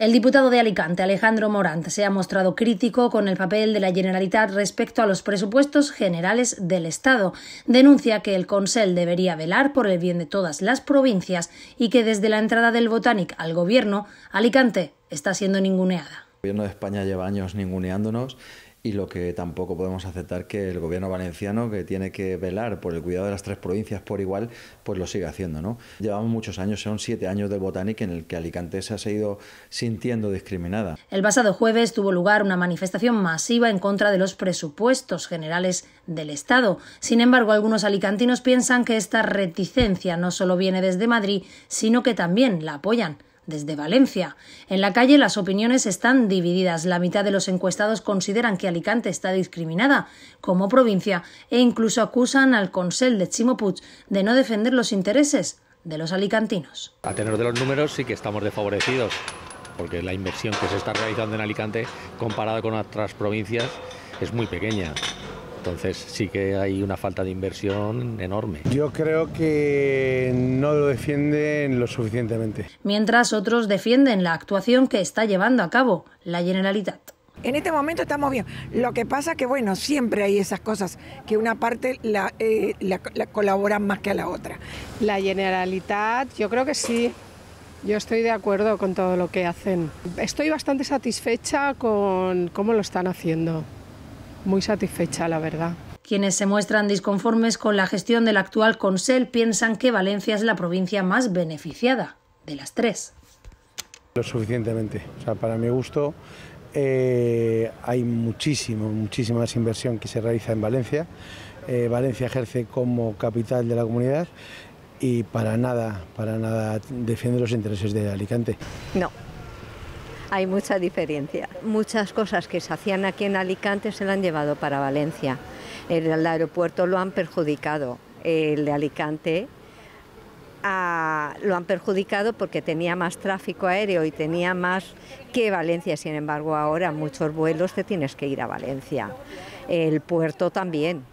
El diputado de Alicante, Alejandro Morant, se ha mostrado crítico con el papel de la Generalitat respecto a los presupuestos generales del Estado. Denuncia que el Consell debería velar por el bien de todas las provincias y que desde la entrada del Botanic al Gobierno, Alicante está siendo ninguneada. El Gobierno de España lleva años ninguneándonos y lo que tampoco podemos aceptar que el gobierno valenciano, que tiene que velar por el cuidado de las tres provincias por igual, pues lo sigue haciendo. ¿no? Llevamos muchos años, son siete años de Botanic en el que Alicante se ha seguido sintiendo discriminada. El pasado jueves tuvo lugar una manifestación masiva en contra de los presupuestos generales del Estado. Sin embargo, algunos alicantinos piensan que esta reticencia no solo viene desde Madrid, sino que también la apoyan desde Valencia. En la calle las opiniones están divididas. La mitad de los encuestados consideran que Alicante está discriminada como provincia e incluso acusan al Consell de Chimopuch de no defender los intereses de los alicantinos. A tener de los números sí que estamos desfavorecidos, porque la inversión que se está realizando en Alicante comparada con otras provincias es muy pequeña. Entonces sí que hay una falta de inversión enorme. Yo creo que no lo defienden lo suficientemente. Mientras otros defienden la actuación que está llevando a cabo la Generalitat. En este momento estamos bien. Lo que pasa que, bueno, siempre hay esas cosas que una parte la, eh, colaboran más que a la otra. La Generalitat, yo creo que sí. Yo estoy de acuerdo con todo lo que hacen. Estoy bastante satisfecha con cómo lo están haciendo muy satisfecha, la verdad. Quienes se muestran disconformes con la gestión del actual Consell piensan que Valencia es la provincia más beneficiada de las tres. Lo suficientemente. para mi gusto eh, hay muchísimo, muchísima inversión que se realiza en Valencia. Eh, Valencia ejerce como capital de la comunidad y para nada, para nada defiende los intereses de Alicante. No, hay mucha diferencia. Muchas cosas que se hacían aquí en Alicante se las han llevado para Valencia. El, aeropuerto lo han perjudicado, el de Alicante ah, lo han perjudicado porque tenía más tráfico aéreo y tenía más que Valencia. Sin embargo, ahora muchos vuelos te tienes que ir a Valencia. El puerto también.